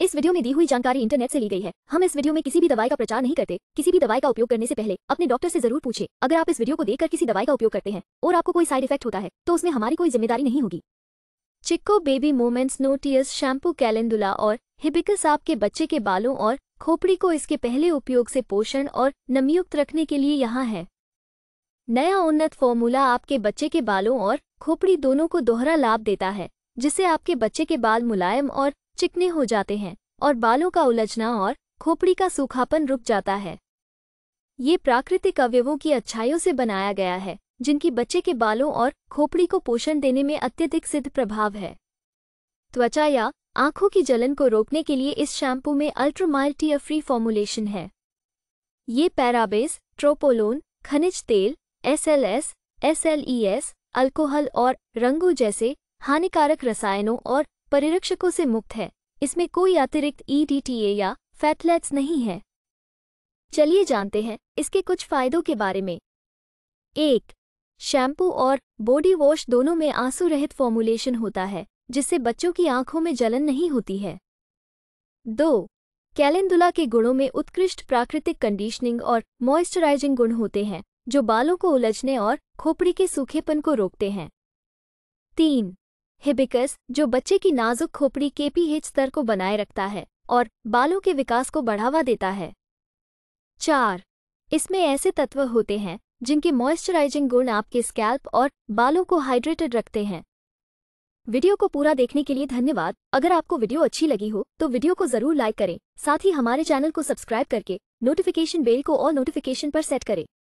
इस वीडियो में दी हुई जानकारी इंटरनेट से ली गई है हम इस वीडियो में किसी भी दवाई का प्रचार नहीं करते किसी भी दवाई का उपयोग करने से पहले अपने डॉक्टर से जरूर पूछे अगर आप इस वीडियो को देखकर किसी दवाई का उपयोग करते हैं और आपको कोई साइड इफेक्ट होता है तो उसमें हमारी कोई जिम्मेदारी नहीं होगी Chicco baby moments no tears shampoo calendula और हिबिकस आपके बच्चे के बालों और खोपड़ी को इसके पहले उपयोग से पोषण और नमयुक्त रखने के लिए यहाँ है नया उन्नत फॉर्मूला आपके बच्चे के बालों और खोपड़ी दोनों को दोहरा लाभ देता है जिससे आपके बच्चे के बाल मुलायम और चिकने हो जाते हैं और बालों का उलझना और खोपड़ी का सूखापन रुक जाता है ये प्राकृतिक अवयवों की अच्छाइयों से बनाया गया है जिनकी बच्चे के बालों और खोपड़ी को पोषण देने में अत्यधिक सिद्ध प्रभाव है त्वचा या आंखों की जलन को रोकने के लिए इस शैम्पू में अल्ट्रामाइल फ्री फॉर्मुलेशन है ये पैराबेस ट्रोपोलोन खनिज तेल एसएलएस एसएलईएस अल्कोहल और रंगों जैसे हानिकारक रसायनों और परिरक्षकों से मुक्त है इसमें कोई अतिरिक्त ईडीटीए e या फैटलेट्स नहीं है चलिए जानते हैं इसके कुछ फायदों के बारे में एक शैम्पू और बॉडी वॉश दोनों में आंसू रहित फॉर्मुलेशन होता है जिससे बच्चों की आंखों में जलन नहीं होती है दो कैलेंदुला के गुणों में उत्कृष्ट प्राकृतिक कंडीशनिंग और मॉइस्चराइजिंग गुण होते हैं जो बालों को उलझने और खोपड़ी के सूखेपन को रोकते हैं तीन हिबिकस जो बच्चे की नाजुक खोपड़ी केपीएच स्तर को बनाए रखता है और बालों के विकास को बढ़ावा देता है चार इसमें ऐसे तत्व होते हैं जिनके मॉइस्चराइजिंग गुण आपके स्कैल्प और बालों को हाइड्रेटेड रखते हैं वीडियो को पूरा देखने के लिए धन्यवाद अगर आपको वीडियो अच्छी लगी हो तो वीडियो को जरूर लाइक करें साथ ही हमारे चैनल को सब्सक्राइब करके नोटिफिकेशन बेल को और नोटिफिकेशन पर सेट करें